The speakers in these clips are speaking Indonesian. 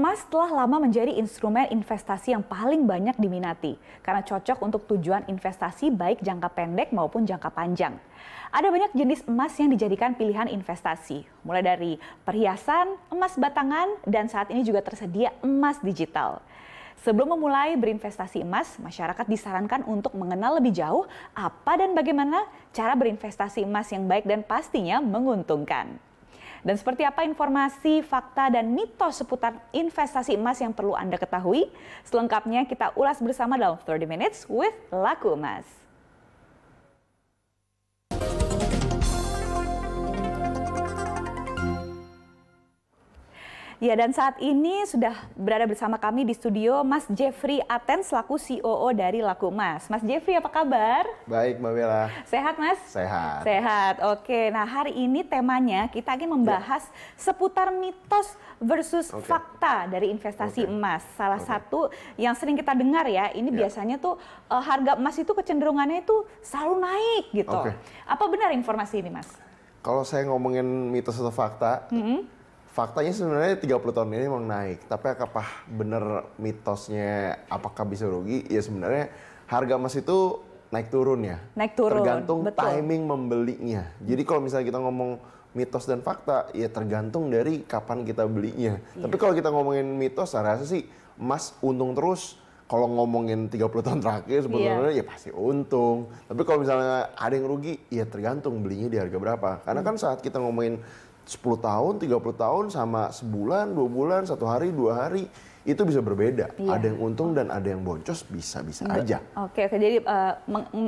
Emas telah lama menjadi instrumen investasi yang paling banyak diminati karena cocok untuk tujuan investasi baik jangka pendek maupun jangka panjang. Ada banyak jenis emas yang dijadikan pilihan investasi, mulai dari perhiasan, emas batangan, dan saat ini juga tersedia emas digital. Sebelum memulai berinvestasi emas, masyarakat disarankan untuk mengenal lebih jauh apa dan bagaimana cara berinvestasi emas yang baik dan pastinya menguntungkan. Dan seperti apa informasi, fakta, dan mitos seputar investasi emas yang perlu Anda ketahui? Selengkapnya kita ulas bersama dalam 30 Minutes with Laku Emas. Ya dan saat ini sudah berada bersama kami di studio Mas Jeffrey Aten selaku COO dari Laku Mas. Mas Jeffrey apa kabar? Baik Mbak Bella. Sehat Mas? Sehat. Sehat. Oke. Nah hari ini temanya kita ingin membahas ya. seputar mitos versus okay. fakta dari investasi okay. emas. Salah okay. satu yang sering kita dengar ya ini ya. biasanya tuh uh, harga emas itu kecenderungannya itu selalu naik gitu. Okay. Apa benar informasi ini Mas? Kalau saya ngomongin mitos atau fakta. Mm -hmm faktanya sebenarnya 30 tahun ini memang naik, tapi apakah benar mitosnya apakah bisa rugi? Ya sebenarnya harga emas itu naik turun ya. Naik turun. Tergantung betul. timing membelinya. Jadi kalau misalnya kita ngomong mitos dan fakta, ya tergantung dari kapan kita belinya. Iya. Tapi kalau kita ngomongin mitos, saya rasa sih emas untung terus. Kalau ngomongin 30 tahun terakhir sebenarnya iya. ya pasti untung. Tapi kalau misalnya ada yang rugi, ya tergantung belinya di harga berapa. Karena hmm. kan saat kita ngomongin 10 tahun, 30 tahun sama sebulan, dua bulan, satu hari, dua hari itu bisa berbeda. Iya. Ada yang untung dan ada yang boncos bisa-bisa aja. Oke, oke. Jadi uh,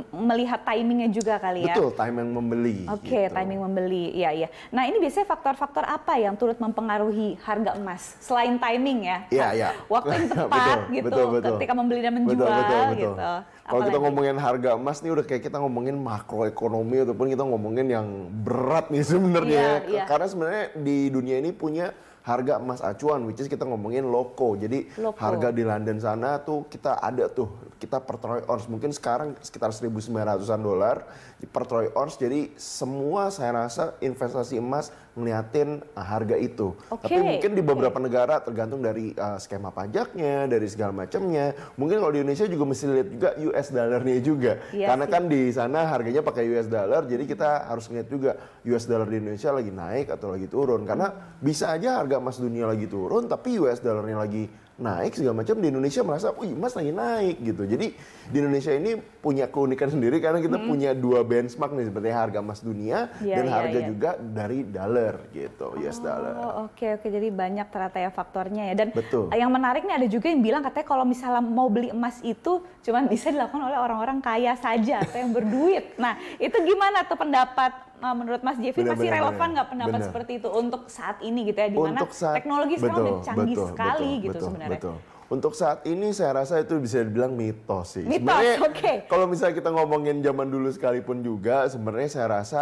melihat timingnya juga kali ya. Betul, timing membeli. Oke, gitu. timing membeli. Iya, iya. Nah, ini biasanya faktor-faktor apa yang turut mempengaruhi harga emas selain timing ya? Iya, iya. Waktu yang tepat betul, gitu betul, betul. ketika membeli dan menjual betul, betul, betul. gitu. Kalau kita ngomongin harga emas nih udah kayak kita ngomongin makroekonomi ataupun kita ngomongin yang berat nih sebenarnya. Iya, iya. Karena sebenarnya di dunia ini punya harga emas acuan which is kita ngomongin loko. Jadi loko. harga di London sana tuh kita ada tuh kita per troy ounce mungkin sekarang sekitar 1900-an dolar per troy ounce. Jadi semua saya rasa investasi emas ngeliatin uh, harga itu. Okay. Tapi mungkin di beberapa okay. negara tergantung dari uh, skema pajaknya, dari segala macamnya. Mungkin kalau di Indonesia juga mesti lihat juga US dollar-nya juga. Yes, iya Karena kan kan di sana harganya pakai US dollar, jadi kita harus ngeliat juga US dollar di Indonesia lagi naik atau lagi turun. Karena bisa aja harga emas dunia lagi turun, tapi US dollar-nya lagi naik segala macam di Indonesia merasa, wih emas lagi naik gitu. Jadi di Indonesia ini punya keunikan sendiri karena kita hmm. punya dua benchmark nih seperti harga emas dunia ya, dan ya, harga ya. juga dari dollar gitu, oh, US dollar. Oke okay, oke, okay. jadi banyak ternyata ya faktornya ya. Dan Betul. yang menarik nih ada juga yang bilang katanya kalau misalnya mau beli emas itu cuman bisa dilakukan oleh orang-orang kaya saja atau yang berduit. Nah itu gimana tuh pendapat Eh, menurut Mas Jevi bener, masih bener, relevan nggak pendapat bener. seperti itu untuk saat ini gitu ya, di mana teknologi sekarang betul, udah canggih betul, sekali betul, gitu betul, sebenarnya. Betul. Untuk saat ini saya rasa itu bisa dibilang mitos sih. Mitos, oke. Okay. Kalau misalnya kita ngomongin zaman dulu sekalipun juga, sebenarnya saya rasa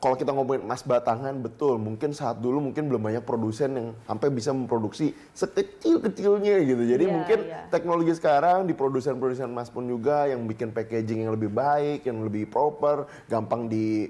kalau kita ngomongin emas batangan betul mungkin saat dulu mungkin belum banyak produsen yang sampai bisa memproduksi sekecil kecilnya gitu jadi yeah, mungkin yeah. teknologi sekarang di produsen produsen emas pun juga yang bikin packaging yang lebih baik yang lebih proper gampang di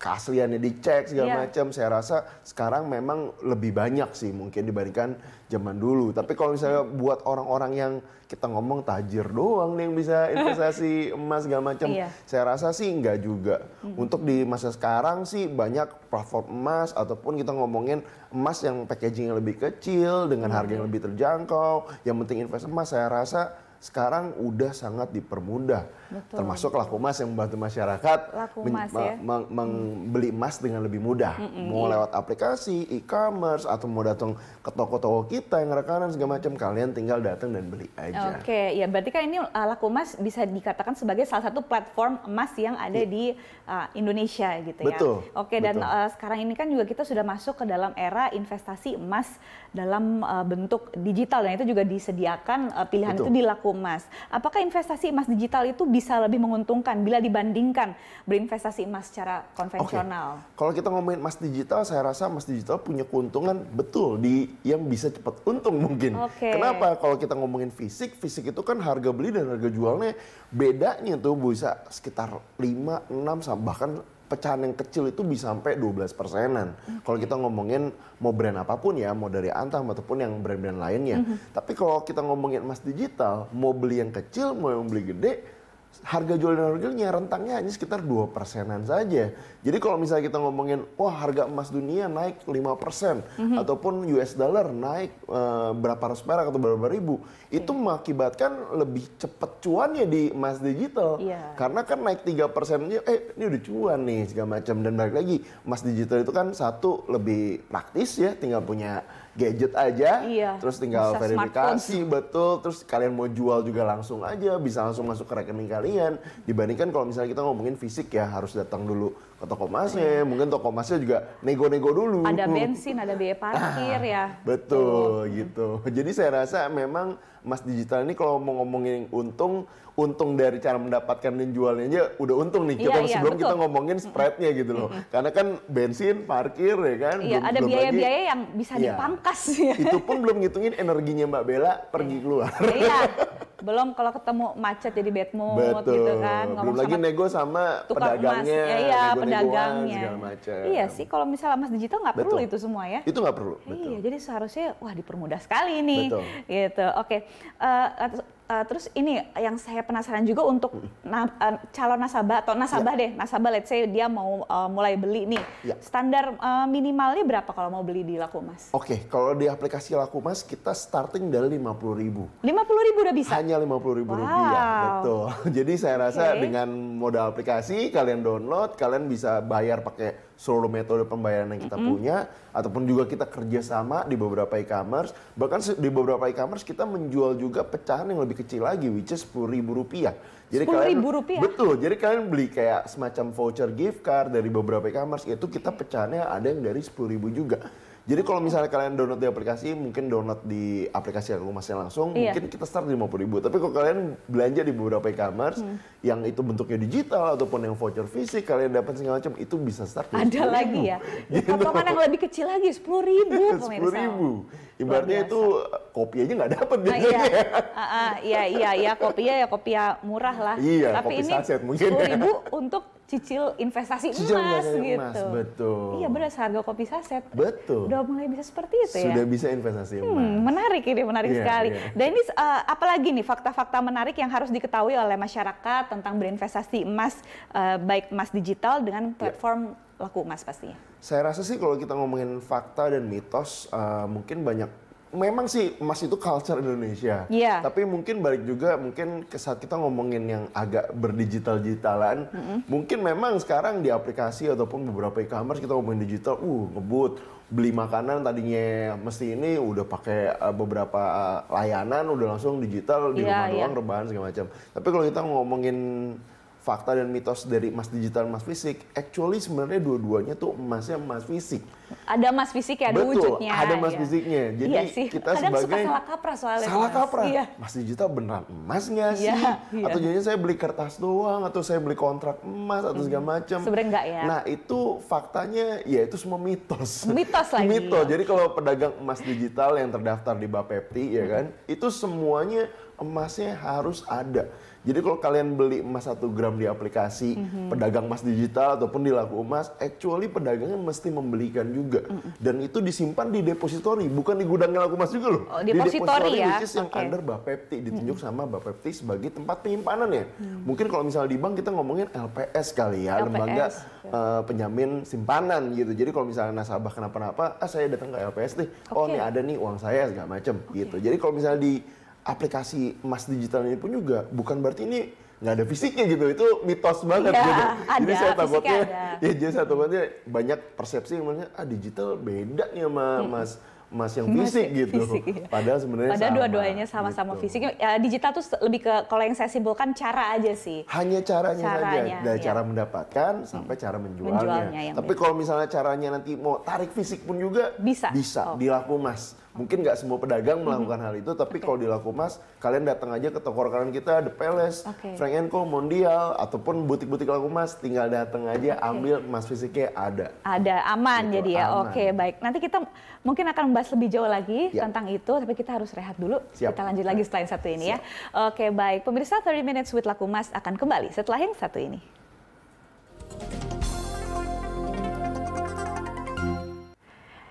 keasliannya dicek segala yeah. macam. Saya rasa sekarang memang lebih banyak sih mungkin dibandingkan zaman dulu. Tapi kalau misalnya buat orang-orang yang kita ngomong tajir doang nih yang bisa investasi emas segala macam, yeah. saya rasa sih enggak juga. mm Untuk di masa sekarang sih banyak platform emas ataupun kita ngomongin emas yang packagingnya lebih kecil dengan harga yang lebih terjangkau. Yang penting invest emas saya rasa sekarang udah sangat dipermudah. Betul. Termasuk laku emas yang membantu masyarakat laku ya? membeli emas dengan lebih mudah. Mm-mm, mau lewat aplikasi, e-commerce, atau mau datang ke toko-toko kita yang rekanan segala macam, kalian tinggal datang dan beli aja. Oke, okay. ya berarti kan ini uh, laku emas bisa dikatakan sebagai salah satu platform emas yang ada iya. di uh, Indonesia gitu ya. Betul. Oke, okay, dan Uh, sekarang ini kan juga kita sudah masuk ke dalam era investasi emas dalam uh, bentuk digital dan itu juga disediakan uh, pilihan betul. itu dilakukan emas. Apakah investasi emas digital itu bisa lebih menguntungkan bila dibandingkan berinvestasi emas secara konvensional? Okay. Kalau kita ngomongin emas digital, saya rasa emas digital punya keuntungan betul di yang bisa cepat untung mungkin. Okay. Kenapa? Kalau kita ngomongin fisik, fisik itu kan harga beli dan harga jualnya bedanya tuh bisa sekitar 5, 6, bahkan pecahan yang kecil itu bisa sampai 12 persenan. Okay. Kalau kita ngomongin mau brand apapun ya, mau dari Antam ataupun yang brand-brand lainnya. Mm -hmm. Tapi kalau kita ngomongin emas digital, mau beli yang kecil, mau yang beli gede, harga jual dan harganya rentangnya hanya sekitar 2 persenan saja. Jadi kalau misalnya kita ngomongin wah harga emas dunia naik 5% mm-hmm. ataupun US dollar naik uh, berapa ratus perak atau berapa ribu, iya. itu mengakibatkan lebih cepat cuannya di emas digital. Yeah. Karena kan naik 3% aja eh ini udah cuan nih segala macam dan balik lagi emas digital itu kan satu lebih praktis ya tinggal punya gadget aja, iya, terus tinggal verifikasi betul, terus kalian mau jual juga langsung aja, bisa langsung masuk ke rekening kalian. Dibandingkan kalau misalnya kita ngomongin fisik ya harus datang dulu ke toko emasnya, mungkin toko emasnya juga nego-nego dulu. Ada bensin, ada biaya parkir ah, ya. Betul hmm. gitu. Jadi saya rasa memang emas digital ini kalau mau ngomongin untung, untung dari cara mendapatkan dan jualnya aja udah untung nih. Iya, kita iya, sebelum betul. kita ngomongin spreadnya gitu loh. Karena kan bensin, parkir ya kan. Iya, ada biaya-biaya yang bisa iya. dipangkas ya. Itu pun belum ngitungin energinya Mbak Bella pergi keluar. Iya. belum kalau ketemu macet jadi bad mood gitu Betul. gitu kan ngomong belum lagi nego sama pedagangnya mas, ya, iya nego pedagangnya iya sih kalau misalnya mas digital nggak perlu itu semua ya itu nggak perlu iya, Betul. iya jadi seharusnya wah dipermudah sekali nih Betul. gitu oke okay. uh, eh, Uh, terus ini yang saya penasaran juga untuk hmm. na uh, eh, calon nasabah atau nasabah yeah. deh, nasabah let's say dia mau uh, mulai beli nih. Yeah. Standar uh, minimalnya berapa kalau mau beli di Laku Lakumas? Oke, okay, kalau di aplikasi Laku Lakumas kita starting dari lima puluh ribu. Lima puluh ribu udah bisa? Hanya lima puluh ribu wow. rupiah, betul. Jadi saya rasa okay. dengan modal aplikasi, kalian download, kalian bisa bayar pakai seluruh metode pembayaran yang kita mm -hmm. punya ataupun juga kita kerjasama di beberapa e-commerce bahkan di beberapa e-commerce kita menjual juga pecahan yang lebih kecil lagi which is sepuluh ribu rupiah jadi kalian rupiah? betul jadi kalian beli kayak semacam voucher gift card dari beberapa e-commerce itu kita pecahannya ada yang dari sepuluh ribu juga jadi kalau misalnya kalian download di aplikasi, mungkin download di aplikasi yang masih langsung, iya. mungkin kita start di 50 ribu. Tapi kalau kalian belanja di beberapa e-commerce, hmm. yang itu bentuknya digital ataupun yang voucher fisik, kalian dapat segala macam, itu bisa start di Ada lagi ribu. ya? Gitu. Potongan yang lebih kecil lagi, 10 ribu Sepuluh 10 ribu. Ibaratnya itu kopi aja nggak dapat gitu ah, Iya. Ah, ah, iya, iya, iya, kopinya ya kopi murah lah. Iya, Tapi kopi ini saset mungkin. 10 ribu untuk cicil investasi cicil emas gitu. Emas, betul. Iya benar harga kopi saset. Betul. Udah mulai bisa seperti itu Sudah ya. Sudah bisa investasi hmm, emas. Hmm, menarik ini, menarik yeah, sekali. Yeah. Dan ini uh, apalagi nih fakta-fakta menarik yang harus diketahui oleh masyarakat tentang berinvestasi emas uh, baik emas digital dengan iya. platform yeah. laku emas pastinya. Saya rasa sih kalau kita ngomongin fakta dan mitos uh, mungkin banyak memang sih emas itu culture Indonesia. Iya. Yeah. Tapi mungkin balik juga mungkin ke saat kita ngomongin yang agak berdigital-digitalan, mm -hmm. mungkin memang sekarang di aplikasi ataupun beberapa e-commerce kita ngomongin digital, uh ngebut beli makanan tadinya mesti ini udah pakai eh, beberapa eh, layanan udah langsung digital di yeah, rumah yeah. doang rebahan segala macam. Tapi kalau kita ngomongin fakta dan mitos dari emas digital emas fisik, actually sebenarnya dua-duanya tuh emasnya emas fisik ada mas fisiknya, ada Betul, wujudnya. ada mas ya. iya. fisiknya. Jadi iya sih. kita Kadang sebagai suka salah kaprah soalnya. Salah mas. kaprah. Iya. Mas juta beneran emas iya, sih? Iya. Atau jadinya saya beli kertas doang, atau saya beli kontrak emas atau hmm. segala macam. Sebenarnya enggak ya. Nah itu faktanya ya itu semua mitos. Mitos lagi. mitos. Jadi kalau pedagang emas digital yang terdaftar di Bapepti ya hmm. kan, itu semuanya emasnya harus ada. Jadi kalau kalian beli emas 1 gram di aplikasi mm -hmm. pedagang emas digital ataupun di laku emas, actually pedagangnya mesti membelikan juga juga. Mm. Dan itu disimpan di depositori, bukan di gudang laku mas juga loh. Oh, di depositori ya? yang okay. under Bapepti, ditunjuk mm. sama Bapepti sebagai tempat penyimpanan ya. Mm. Mungkin kalau misalnya di bank kita ngomongin LPS kali ya, LPS, lembaga Uh, penjamin simpanan gitu. Jadi kalau misalnya nasabah kenapa-napa, ah saya datang ke LPS nih, okay. oh nih ada nih uang saya segala macem okay. gitu. Jadi kalau misalnya di aplikasi emas digital ini pun juga bukan berarti ini nggak ada fisiknya gitu itu mitos banget ya, gitu ada, jadi saya takutnya ya jadi saya takutnya banyak persepsi yang maksudnya ah digital beda nih sama hmm. mas emas yang fisik gitu. Fisik, iya. Padahal sebenarnya Padahal dua-duanya sama-sama gitu. fisik. Ya, digital tuh lebih ke kalau yang saya simpulkan cara aja sih. Hanya caranya, caranya saja. Dari iya. cara mendapatkan sampai hmm. cara menjualnya. menjualnya Tapi kalau misalnya caranya nanti mau tarik fisik pun juga bisa. Bisa oh. mas Mungkin oh. nggak semua pedagang hmm. melakukan mm-hmm. hal itu, tapi okay. kalau dilaku mas kalian datang aja ke toko rekanan kita, The Palace, okay. Frank Enco Mondial, ataupun butik-butik laku mas tinggal datang aja, okay. ambil mas fisiknya ada. Ada, aman gitu, jadi ya. Oke, okay, baik. Nanti kita mungkin akan membahas lebih jauh lagi ya. tentang itu, tapi kita harus rehat dulu. Siap. Kita lanjut lagi setelah yang satu ini ya. Siap. ya. Oke, baik. Pemirsa 30 Minutes with Lakumas akan kembali setelah yang satu ini.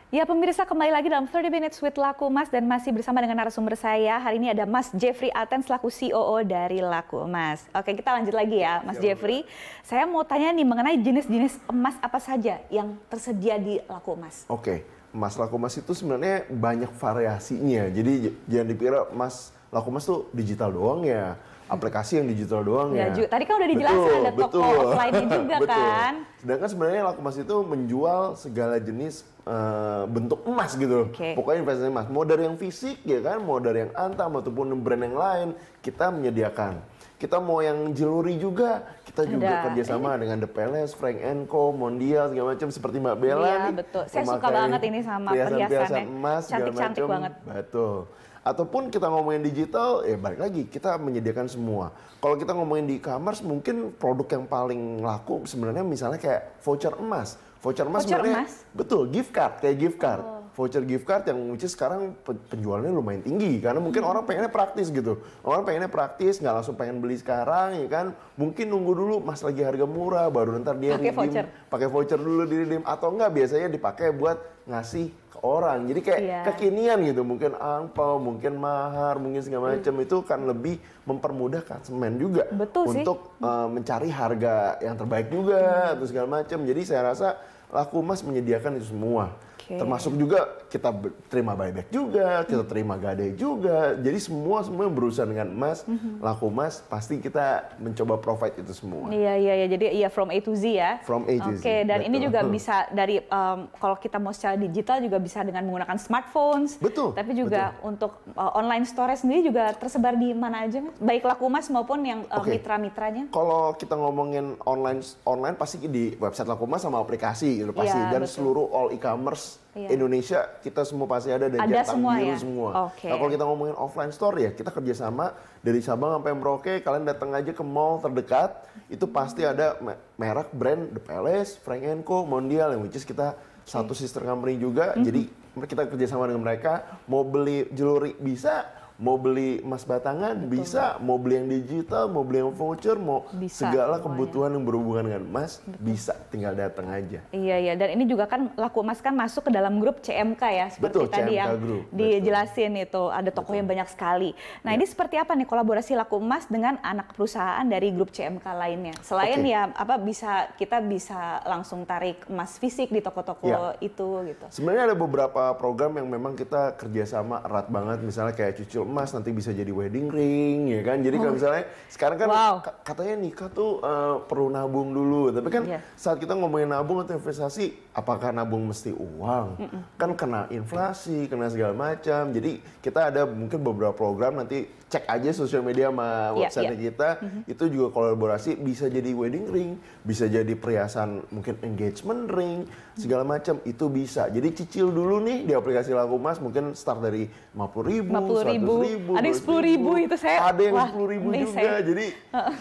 Ya pemirsa kembali lagi dalam 30 Minutes with Laku Mas dan masih bersama dengan narasumber saya. Hari ini ada Mas Jeffrey Aten selaku COO dari Laku Mas. Oke kita lanjut lagi ya Mas ya, Jeffrey. Ya. Saya mau tanya nih mengenai jenis-jenis emas apa saja yang tersedia di Laku Mas. Oke. Mas Lakumas itu sebenarnya banyak variasinya. Jadi jangan dipikir Mas Lakumas tuh digital doang ya, aplikasi yang digital doang ya. ya. Tadi kan udah dijelaskan betul, ada toko betul. offline juga betul. kan. Sedangkan sebenarnya Lakomas itu menjual segala jenis uh, bentuk emas gitu. Okay. Pokoknya investasi emas, mau dari yang fisik ya kan, mau dari yang antam ataupun brand yang lain, kita menyediakan kita mau yang jeluri juga kita juga Ada. kerjasama ini. dengan The Palace, Frank Enco, Mondial segala macam seperti Mbak Bella iya, nih. betul. Saya suka banget ini sama perhiasan perhiasan emas Cantik-cantik banget. Betul. Ataupun kita ngomongin digital, ya balik lagi kita menyediakan semua. Kalau kita ngomongin di e-commerce mungkin produk yang paling laku sebenarnya misalnya kayak voucher emas. Voucher emas voucher sebenarnya emas? betul gift card kayak gift card. Oh voucher gift card yang which sekarang penjualannya lumayan tinggi karena mungkin hmm. orang pengennya praktis gitu. Orang pengennya praktis, nggak langsung pengen beli sekarang ya kan. Mungkin nunggu dulu mas lagi harga murah baru ntar dia pakai voucher. Pakai voucher dulu di atau enggak biasanya dipakai buat ngasih ke orang. Jadi kayak yeah. kekinian gitu, mungkin angpau, mungkin mahar, mungkin segala hmm. macam hmm. itu kan lebih mempermudah konsumen juga Betul untuk sih. Eh, uh, mencari harga yang terbaik juga hmm. atau segala macam. Jadi saya rasa Laku Mas menyediakan itu semua Okay. Termasuk juga kita terima buyback juga, kita hmm. terima gade juga. Jadi semua semua berusaha dengan emas, mm-hmm. laku emas, pasti kita mencoba provide itu semua. Iya iya iya. Jadi iya from A to Z ya. From A to Z. Oke, dan Betul. ini juga hmm. bisa dari um, kalau kita mau secara digital juga bisa dengan menggunakan smartphones. Betul. Tapi juga Betul. untuk uh, online store sendiri juga tersebar di mana aja, baik laku emas maupun yang uh, eh, okay. mitra-mitranya. Kalau kita ngomongin online online pasti di website laku emas sama aplikasi gitu pasti yeah, dan betul. seluruh all e-commerce yeah. Indonesia kita semua pasti ada dan jatah semua biru ya? semua. Okay. Nah, kalau kita ngomongin offline store ya kita kerjasama dari Sabang sampai Merauke kalian datang aja ke mall terdekat itu pasti ada merek brand The Palace, Frank Co, Mondial yang which is kita okay. satu sister company juga mm -hmm. jadi kita kerjasama dengan mereka mau beli jewelry bisa mau beli emas batangan Betul. bisa, mau beli yang digital, mau beli yang voucher, mau bisa, segala semuanya. kebutuhan yang berhubungan dengan emas Betul. bisa tinggal datang aja. Iya iya dan ini juga kan laku emas kan masuk ke dalam grup CMK ya seperti Betul, tadi CMK yang group. dijelasin Betul. itu ada toko yang banyak sekali. Nah, ya. ini seperti apa nih kolaborasi laku emas dengan anak perusahaan dari grup CMK lainnya? Selain okay. ya apa bisa kita bisa langsung tarik emas fisik di toko-toko ya. itu gitu. Sebenarnya ada beberapa program yang memang kita kerjasama erat banget misalnya kayak cucu emas nanti bisa jadi wedding ring ya kan jadi oh. kalau misalnya sekarang kan wow. katanya nikah tuh uh, perlu nabung dulu tapi kan yeah. saat kita ngomongin nabung atau investasi apakah nabung mesti uang mm -mm. kan kena inflasi kena segala macam jadi kita ada mungkin beberapa program nanti cek aja sosial media sama iya, iya. website yeah, kita mm -hmm. itu juga kolaborasi bisa jadi wedding ring bisa jadi perhiasan mungkin engagement ring segala macam itu bisa jadi cicil dulu nih di aplikasi laku mas mungkin start dari 50 ribu, 50 ribu ribu, ada yang sepuluh ribu, itu saya ada yang sepuluh ribu juga. Saya... Jadi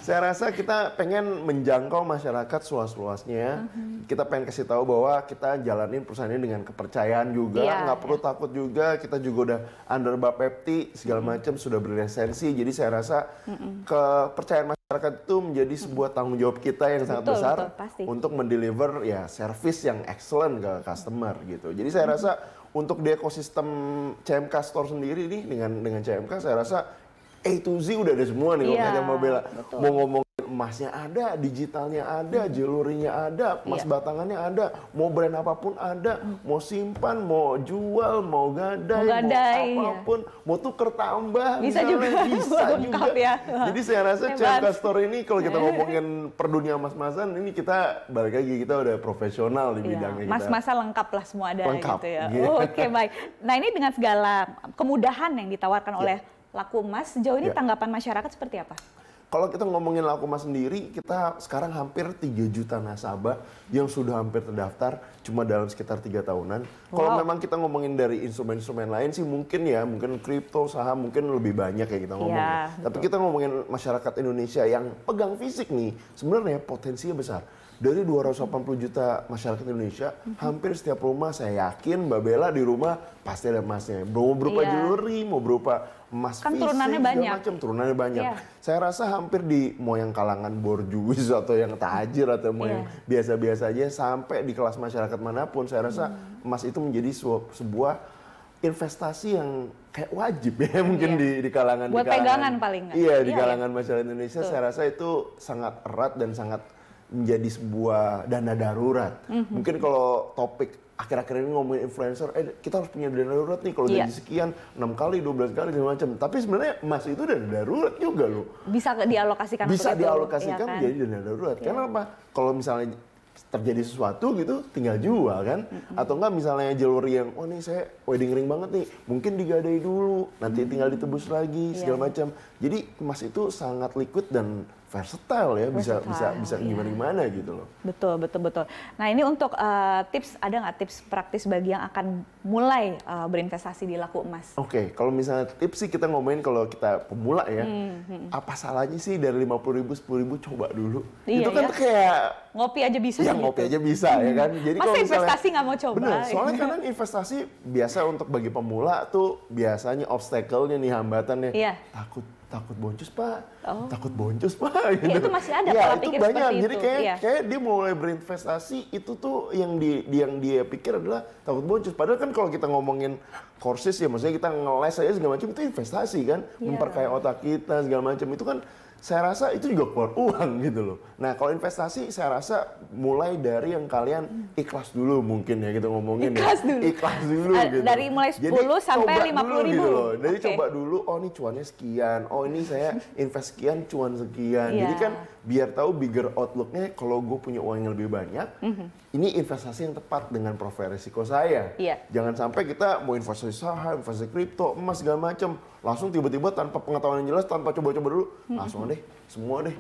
saya rasa kita pengen menjangkau masyarakat seluas-luasnya. Mm-hmm. Kita pengen kasih tahu bahwa kita jalanin perusahaan ini dengan kepercayaan juga, yeah, nggak perlu takut juga. Kita juga udah under Bapepti segala mhm. macam sudah berlisensi. Jadi saya rasa mm-hmm. kepercayaan masyarakat itu menjadi mhm. sebuah tanggung jawab kita yang sangat betul, besar betul, untuk mendeliver ya service yang excellent ke customer gitu. Jadi saya mhm. rasa untuk di ekosistem CMK Store sendiri nih dengan dengan CMK saya rasa A to Z udah ada semua nih yeah, kalau iya, mau bela mau ngomong emasnya ada, digitalnya ada, hmm. jelurinya ada, iya. emas yeah. batangannya ada, mau brand apapun ada, hmm. mau simpan, mau jual, mau gadai, mau, gadai, mau iya. apapun, yeah. mau tuker tambah, bisa misalnya, juga, bisa juga. Ya. Jadi saya rasa Cerita Store ini kalau kita iya. ngomongin per dunia emas emasan ini kita balik lagi kita udah profesional di yeah. bidangnya. Mas-masa lengkap lah semua ada lengkap, gitu ya. Yeah. Oh, Oke okay, baik. Nah ini dengan segala kemudahan yang ditawarkan yeah. oleh laku emas, sejauh ini yeah. tanggapan masyarakat seperti apa? kalau kita ngomongin Lakuma sendiri, kita sekarang hampir 3 juta nasabah yang sudah hampir terdaftar cuma dalam sekitar tiga tahunan. Wow. Kalau memang kita ngomongin dari instrumen-instrumen lain sih mungkin ya, mungkin kripto, saham mungkin lebih banyak ya kita iya, ngomongin. Yeah, Tapi kita ngomongin masyarakat Indonesia yang pegang fisik nih, sebenarnya potensinya besar dari 280 juta masyarakat Indonesia, mm -hmm. hampir setiap rumah saya yakin Mbak Bella di rumah pasti ada emasnya. Mau berupa yeah. jewelry, mau berupa emas kan fisik, turunannya banyak. macam turunannya banyak. Yeah. Saya rasa hampir di mau yang kalangan borjuis atau yang tajir atau mau yeah. yang biasa-biasa aja sampai di kelas masyarakat manapun, saya rasa mm. emas itu menjadi sebuah investasi yang kayak wajib ya iya. mungkin iya. di, di kalangan buat di kalangan, pegangan paling iya di iya, kalangan iya. masyarakat Indonesia Tuh. saya rasa itu sangat erat dan sangat menjadi sebuah dana darurat. Mm-hmm. Mungkin kalau topik akhir-akhir ini ngomongin influencer, eh kita harus punya dana darurat nih kalau yeah. jadi sekian, 6 kali, 12 kali, segala macam. Tapi sebenarnya emas itu dana darurat juga loh. Bisa dialokasikan Bisa dialokasikan itu, ya kan? dana darurat. Yeah. Karena Kalau misalnya terjadi sesuatu gitu tinggal mhm. jual kan mm-hmm. atau enggak misalnya jewelry yang oh nih saya wedding ring banget nih mungkin digadai dulu nanti mm-hmm. tinggal ditebus lagi segala yeah. macam jadi emas itu sangat liquid dan versatile ya versatile. bisa bisa bisa gimana gimana yeah. gitu loh betul betul betul nah ini untuk uh, tips ada nggak tips praktis bagi yang akan mulai uh, berinvestasi di laku emas oke okay, kalau misalnya tips sih kita ngomongin kalau kita pemula ya hmm, hmm. apa salahnya sih dari lima puluh ribu sepuluh ribu coba dulu iya, itu kan iya. kayak ngopi aja bisa ya gitu. ngopi aja bisa hmm. ya kan hmm. jadi kalau investasi nggak mau coba bener soalnya kadang investasi biasa untuk bagi pemula tuh biasanya obstacle-nya nih hambatannya yeah. takut takut boncos pak, oh. takut boncos pak. Ya, gitu. itu masih ada ya, itu banyak. Jadi itu. kayak ya. kayak dia mulai berinvestasi itu tuh yang di, yang dia pikir adalah takut boncos. Padahal kan kalau kita ngomongin courses ya maksudnya kita ngeles aja segala macam itu investasi kan, ya. memperkaya otak kita segala macam itu kan saya rasa itu juga keluar uang gitu loh. Nah kalau investasi saya rasa mulai dari yang kalian ikhlas dulu mungkin ya gitu ngomongin ya. ikhlas ya. Dulu. Ikhlas dulu. Uh, gitu. Dari mulai 10 Jadi, sampai 50 ribu. Gitu loh. Jadi okay. coba dulu, oh ini cuannya sekian, oh ini saya invest sekian, cuan sekian. Yeah. Jadi iya. kan biar tahu bigger outlooknya kalau gue punya uang yang lebih banyak mm-hmm. ini investasi yang tepat dengan profil risiko saya yeah. jangan sampai kita mau investasi saham investasi kripto emas segala macam langsung tiba-tiba tanpa pengetahuan yang jelas tanpa coba-coba dulu mm-hmm. langsung deh semua deh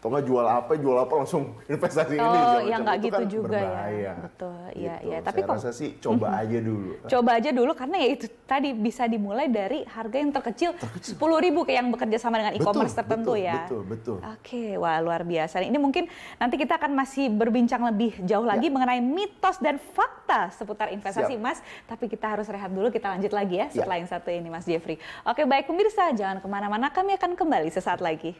atau nggak jual apa jual apa langsung investasi oh, ini oh ya nggak kan gitu kan juga ya. berbahaya. ya betul iya gitu. ya tapi saya sih coba mhm. aja dulu coba aja dulu karena ya itu tadi bisa dimulai dari harga yang terkecil sepuluh ribu kayak yang bekerja sama dengan e-commerce tertentu betul, ya betul betul oke okay, wah luar biasa ini mungkin nanti kita akan masih berbincang lebih jauh lagi ya. mengenai mitos dan fakta seputar investasi Siap. mas tapi kita harus rehat dulu kita lanjut lagi ya, ya. setelah ya. yang satu ini mas Jeffrey oke baik pemirsa jangan kemana-mana kami akan kembali sesaat lagi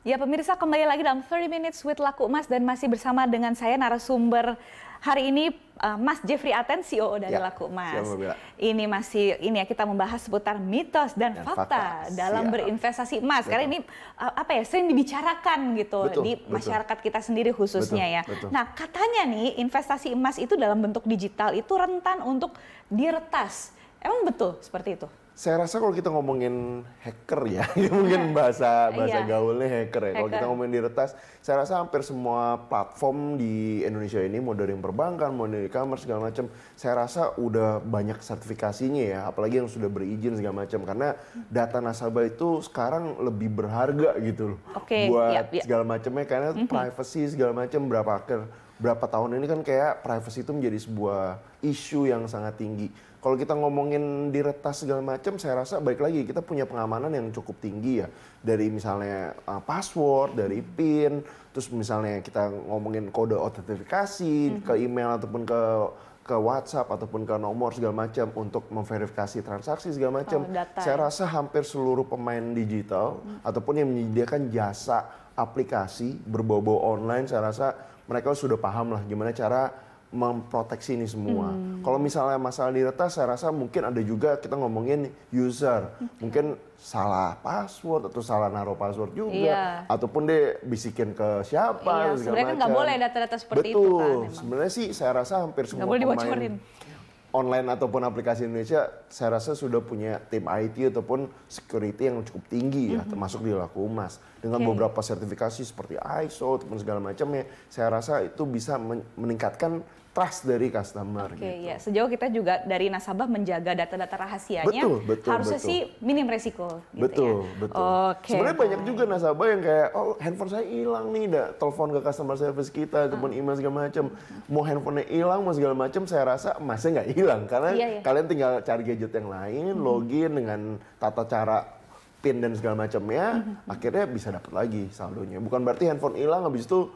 Ya pemirsa kembali lagi dalam 30 Minutes with Laku Emas dan masih bersama dengan saya narasumber hari ini eh, Mas Jeffrey Aten, CEO dari ya, Laku Emas. E ini masih ini ya kita membahas seputar mitos dan, dan fakta, fakta dalam siap. berinvestasi emas. Karena ini eh, apa ya sering dibicarakan gitu betul, di masyarakat kita sendiri khususnya betul, ya. Betul. Nah katanya nih investasi emas itu dalam bentuk digital itu rentan untuk diretas Emang betul seperti itu? Saya rasa kalau kita ngomongin hacker ya, mungkin iya. bahasa bahasa iya. gaulnya hacker ya. Kalau kita ngomongin diretas, saya rasa hampir semua platform di Indonesia ini mau dari perbankan, mau dari e-commerce segala macam, saya rasa udah banyak sertifikasinya ya, apalagi yang sudah berizin segala macam karena data nasabah itu sekarang lebih berharga gitu loh. Okay, iya, buat yep, iya. yep. segala macamnya karena mm -hmm. privacy segala macam berapa akhir berapa tahun ini kan kayak privacy itu menjadi sebuah isu yang sangat tinggi kalau kita ngomongin diretas segala macam, saya rasa baik lagi kita punya pengamanan yang cukup tinggi ya dari misalnya uh, password, dari hmm. pin, terus misalnya kita ngomongin kode autentifikasi mm -hmm. ke email ataupun ke ke WhatsApp ataupun ke nomor segala macam untuk memverifikasi transaksi segala macam. Oh, saya ya. rasa hampir seluruh pemain digital mm hmm. ataupun yang menyediakan jasa aplikasi berbobo online, saya rasa mereka sudah paham lah gimana cara memproteksi ini semua. Hmm. Kalau misalnya masalah diretas, saya rasa mungkin ada juga kita ngomongin user, okay. mungkin salah password atau salah naruh password juga, iya. ataupun dia bisikin ke siapa. Iya. sebenarnya kan nggak boleh data-data seperti Betul. itu kan. Betul. Sebenarnya sih saya rasa hampir semua gak boleh pemain online ataupun aplikasi Indonesia, saya rasa sudah punya tim IT ataupun security yang cukup tinggi mm -hmm. termasuk di laku emas dengan okay. beberapa sertifikasi seperti ISO ataupun segala macamnya. Saya rasa itu bisa meningkatkan trust dari customer. Oke, okay, gitu. ya. Sejauh kita juga dari nasabah menjaga data-data rahasianya, betul, betul, harusnya betul. sih minim resiko. Gitu betul, ya. betul. Okay, Sebenarnya banyak juga nasabah yang kayak, oh handphone saya hilang nih, dah telepon ke customer service kita, ah. ataupun imas email segala macam. Mau handphonenya hilang, mau segala macam, saya rasa masih nggak hilang karena iya, iya. kalian tinggal cari gadget yang lain, hmm. login dengan tata cara pin dan segala macamnya, mm-hmm. akhirnya bisa dapat lagi saldonya. Bukan berarti handphone hilang habis itu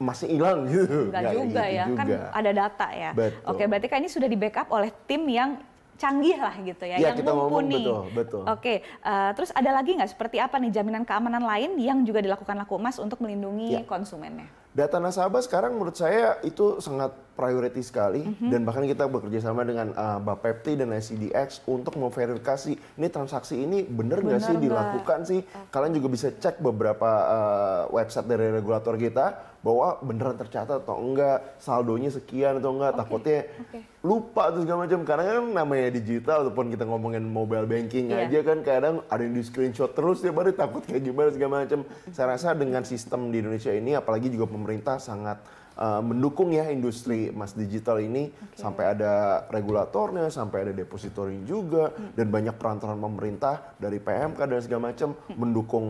masih hilang gitu. Enggak juga gitu ya, kan juga. kan ada data ya. Betul. Oke, berarti kan ini sudah di backup oleh tim yang canggih lah gitu ya, ya yang kita mumpuni. betul, betul. Oke, uh, terus ada lagi nggak seperti apa nih jaminan keamanan lain yang juga dilakukan Laku Emas untuk melindungi ya. konsumennya? Data nasabah sekarang menurut saya itu sangat priority sekali mm-hmm. dan bahkan kita bekerja sama dengan uh, Bapepti dan ICDX untuk memverifikasi ini transaksi ini benar nggak sih dilakukan sih. Kalian juga bisa cek beberapa uh, website dari regulator kita bahwa beneran tercatat atau enggak, saldonya sekian atau enggak, okay. takutnya okay. lupa atau segala macam. Karena kan namanya digital ataupun kita ngomongin mobile banking yeah. aja kan kadang ada yang di screenshot terus ya baru takut kayak gimana segala macam. Mhm. Saya rasa dengan sistem di Indonesia ini apalagi juga pemerintah sangat uh, mendukung ya industri emas digital ini okay. sampai ada regulatornya, sampai ada depositori juga hmm. dan banyak perantaran pemerintah dari PMK dan segala macam hmm. mendukung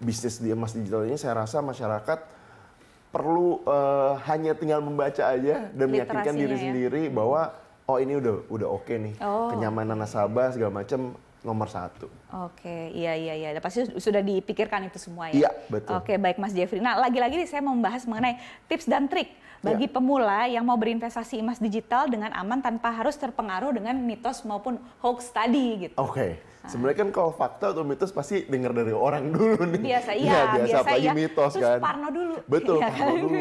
bisnis di emas digital ini saya rasa masyarakat perlu uh, hanya tinggal membaca aja dan meyakinkan diri ya? sendiri bahwa oh ini udah udah oke okay nih oh. kenyamanan nasabah segala macam nomor satu. Oke, iya iya iya. Pasti sudah dipikirkan itu semua ya. Iya betul. Oke baik Mas Jeffrey. Nah lagi-lagi saya mau membahas mengenai tips dan trik bagi ya. pemula yang mau berinvestasi emas digital dengan aman tanpa harus terpengaruh dengan mitos maupun hoax tadi gitu. Oke. Ah. Sebenarnya kan kalau fakta atau mitos pasti dengar dari orang dulu nih. Biasa iya. Ya, biasa, biasa apalagi iya. mitos Terus kan. Parno dulu. Betul. Iya parno kan? dulu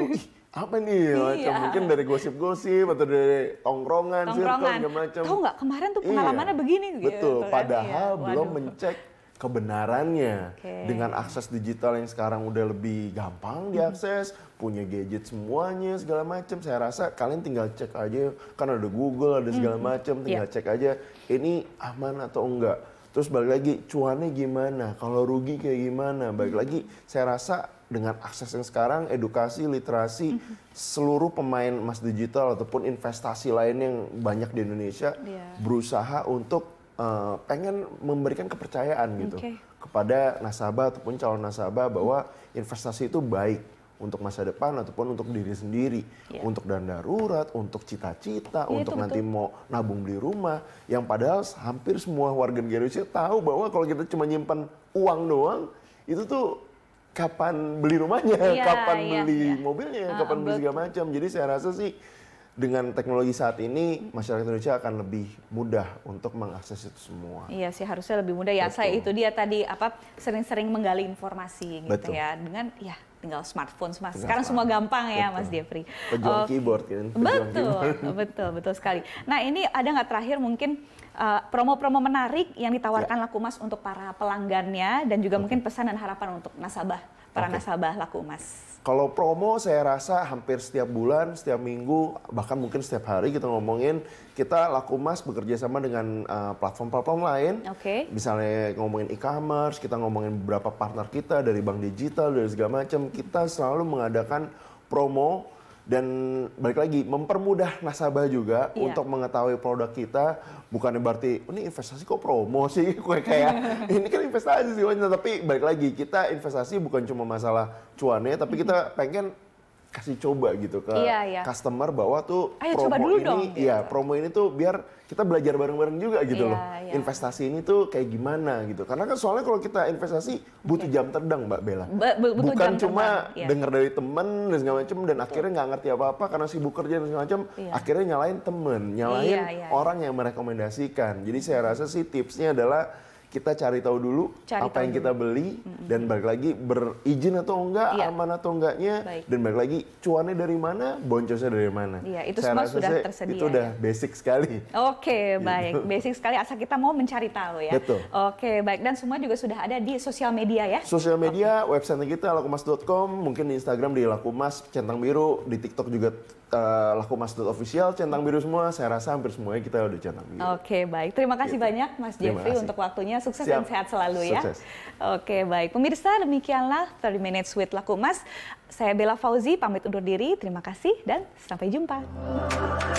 apa nih iya. macam mungkin dari gosip-gosip atau dari tongkrongan, tongkrongan. circle macam tahu nggak kemarin tuh iya. pengalamannya iya. begini betul, gitu betul kan? padahal iya. belum Waduh. mencek kebenarannya okay. dengan akses digital yang sekarang udah lebih gampang diakses mm-hmm. punya gadget semuanya segala macam saya rasa kalian tinggal cek aja kan ada Google ada segala hmm. macam tinggal yeah. cek aja ini aman atau enggak terus balik lagi cuannya gimana kalau rugi kayak gimana balik hmm. lagi saya rasa dengan akses yang sekarang, edukasi, literasi, mm-hmm. seluruh pemain emas digital ataupun investasi lain yang banyak di Indonesia yeah. berusaha untuk uh, pengen memberikan kepercayaan gitu kepada nasabah ataupun calon nasabah bahwa investasi itu baik untuk masa depan ataupun untuk diri sendiri, yeah. untuk dana darurat, untuk cita-cita, yeah, untuk nanti mau nabung beli rumah, yang padahal hampir semua warga negara Indonesia tahu bahwa kalau kita cuma nyimpan uang doang, itu tuh kapan beli rumahnya, yeah, kapan yeah, beli yeah. mobilnya, ah, kapan beli segala macam. Jadi saya rasa sih dengan teknologi saat ini masyarakat Indonesia akan lebih mudah untuk mengakses itu semua. Iya sih harusnya lebih mudah ya. Betul. Saya itu dia tadi apa sering-sering menggali informasi gitu ya. Betul. ya dengan ya tinggal smartphone mas. Sekarang semua gampang ya Mas Jeffrey. Pejuang oh, keyboard kan. betul, keyboard. betul, betul sekali. Nah ini ada nggak terakhir mungkin eh, promo-promo uh, menarik yang ditawarkan ya. laku mas untuk para pelanggannya dan juga okay. mungkin pesan dan harapan untuk nasabah para okay. nasabah laku emas? Kalau promo saya rasa hampir setiap bulan, setiap minggu, bahkan mungkin setiap hari kita ngomongin kita laku emas bekerja sama dengan eh, platform-platform uh, lain. Oke. Okay. Misalnya ngomongin e-commerce, kita ngomongin beberapa partner kita dari bank digital, dari segala macam. Kita selalu mengadakan promo dan balik lagi mempermudah nasabah juga iya. untuk mengetahui produk kita bukan berarti ini investasi kok promo sih kue kayak ini kan investasi sih tapi balik lagi kita investasi bukan cuma masalah cuannya tapi kita pengen kasih coba gitu ke iya, iya. customer bahwa tuh Ayo, promo coba dulu ini, dong, iya, gitu. ya promo ini tuh biar kita belajar bareng-bareng juga gitu iya, loh. Iya. Investasi ini tuh kayak gimana gitu. Karena kan soalnya kalau kita investasi butuh iya. jam terdang Mbak Bella. butuh Bukan jam cuma iya. dengar dari temen dan segala macam dan Betul. akhirnya nggak ngerti apa-apa karena sibuk kerja dan segala macam. Iya. Akhirnya nyalain temen, nyalain iya, iya, iya, orang yang merekomendasikan. Jadi saya rasa sih tipsnya adalah kita cari tahu dulu cari apa tahu yang dulu. kita beli mm-hmm. dan balik lagi berizin atau enggak, yeah. aman atau enggaknya Baik. dan balik lagi cuannya dari mana, boncosnya dari mana. Iya, yeah, itu saya semua sudah tersedia. Itu udah ya. basic sekali. Oke, okay, gitu. baik. Basic sekali asal kita mau mencari tahu ya. Oke, okay, baik dan semua juga sudah ada di sosial media ya. Sosial media, okay. website kita lakumas.com, mungkin di Instagram di lakumas centang biru, di TikTok juga uh, laku mas official centang biru semua saya rasa hampir semuanya kita udah centang biru oke baik terima kasih gitu. banyak mas Jeffrey untuk waktunya sukses Siap. dan sehat selalu ya oke baik pemirsa demikianlah 30 minutes with laku mas saya Bella Fauzi pamit undur diri terima kasih dan sampai jumpa